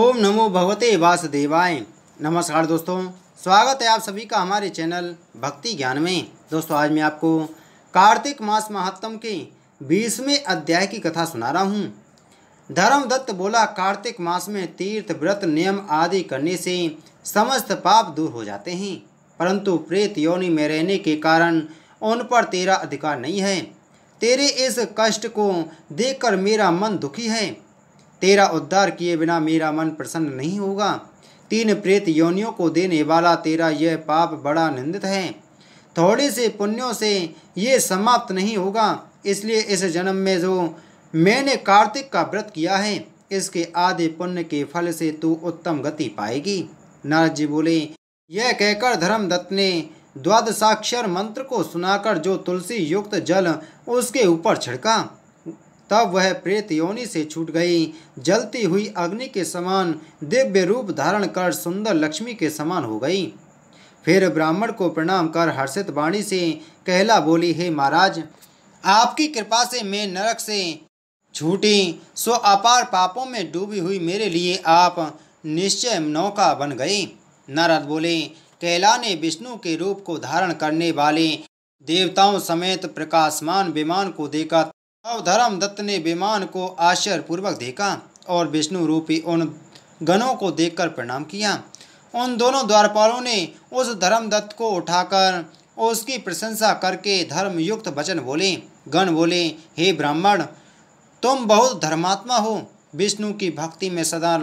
ओम नमो भगवते वासुदेवाय नमस्कार दोस्तों स्वागत है आप सभी का हमारे चैनल भक्ति ज्ञान में दोस्तों आज मैं आपको कार्तिक मास महात्म के बीसवें अध्याय की कथा सुना रहा हूँ धर्मदत्त बोला कार्तिक मास में तीर्थ व्रत नियम आदि करने से समस्त पाप दूर हो जाते हैं परंतु प्रेत योनि में रहने के कारण उन पर तेरा अधिकार नहीं है तेरे इस कष्ट को देखकर मेरा मन दुखी है तेरा उद्धार किए बिना मेरा मन प्रसन्न नहीं होगा तीन प्रेत योनियों को देने वाला तेरा यह पाप बड़ा निंदित है थोड़े से पुण्यों से ये समाप्त नहीं होगा इसलिए इस जन्म में जो मैंने कार्तिक का व्रत किया है इसके आधे पुण्य के फल से तू उत्तम गति पाएगी नारद जी बोले यह कहकर धर्मदत्त ने द्वादशाक्षर मंत्र को सुनाकर जो तुलसी युक्त जल उसके ऊपर छिड़का तब वह प्रेत योनि से छूट गई जलती हुई अग्नि के समान दिव्य रूप धारण कर सुंदर लक्ष्मी के समान हो गई फिर ब्राह्मण को प्रणाम कर हर्षित वाणी से कहला बोली हे महाराज आपकी कृपा से मैं नरक से छूटी सो अपार पापों में डूबी हुई मेरे लिए आप निश्चय नौका बन गई नारद बोले कैला ने विष्णु के रूप को धारण करने वाले देवताओं समेत प्रकाशमान विमान को देखा धर्म दत्त ने विमान को आश्चर्य पूर्वक देखा और विष्णु रूपी उन गणों को देखकर प्रणाम किया उन दोनों द्वारपालों ने उस धर्मदत्त को उठाकर उसकी प्रशंसा करके धर्मयुक्त वचन बोले गण बोले हे ब्राह्मण तुम बहुत धर्मात्मा हो विष्णु की भक्ति में सदा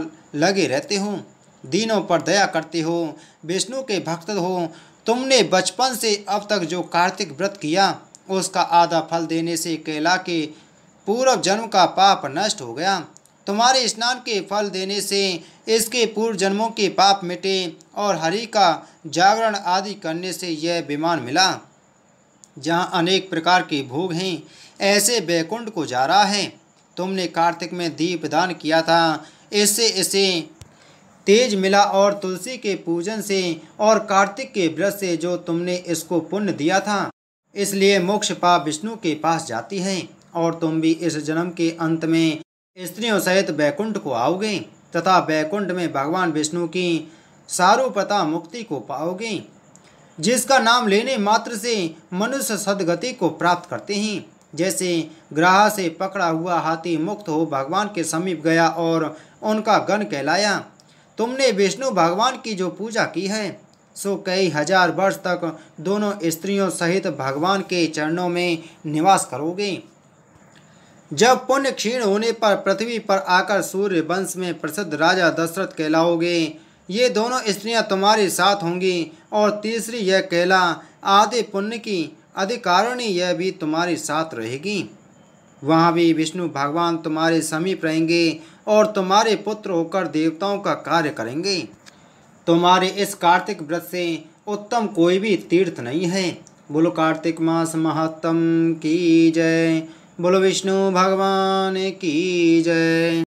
लगे रहते हो दीनों पर दया करते हो विष्णु के भक्त हो तुमने बचपन से अब तक जो कार्तिक व्रत किया उसका आधा फल देने से केला के पूर्व जन्म का पाप नष्ट हो गया तुम्हारे स्नान के फल देने से इसके पूर्व जन्मों के पाप मिटे और हरि का जागरण आदि करने से यह विमान मिला जहाँ अनेक प्रकार के भोग हैं ऐसे बैकुंठ को जा रहा है तुमने कार्तिक में दीप दान किया था इससे इसे तेज मिला और तुलसी के पूजन से और कार्तिक के व्रत से जो तुमने इसको पुण्य दिया था इसलिए मोक्ष पा विष्णु के पास जाती है और तुम भी इस जन्म के अंत में स्त्रियों सहित बैकुंठ को आओगे तथा बैकुंठ में भगवान विष्णु की सारूपता मुक्ति को पाओगे जिसका नाम लेने मात्र से मनुष्य सदगति को प्राप्त करते हैं जैसे ग्राह से पकड़ा हुआ हाथी मुक्त हो भगवान के समीप गया और उनका गण कहलाया तुमने विष्णु भगवान की जो पूजा की है सो कई हजार वर्ष तक दोनों स्त्रियों सहित भगवान के चरणों में निवास करोगे जब पुण्य क्षीण होने पर पृथ्वी पर आकर सूर्य वंश में प्रसिद्ध राजा दशरथ कहलाओगे ये दोनों स्त्रियां तुम्हारे साथ होंगी और तीसरी यह कहला आदि पुण्य की अधिकारिणी यह भी तुम्हारे साथ रहेगी वहाँ भी विष्णु भगवान तुम्हारे समीप रहेंगे और तुम्हारे पुत्र होकर देवताओं का कार्य करेंगे तुम्हारे इस कार्तिक व्रत से उत्तम कोई भी तीर्थ नहीं है बोलो कार्तिक मास महात्म की जय बोलो विष्णु भगवान की जय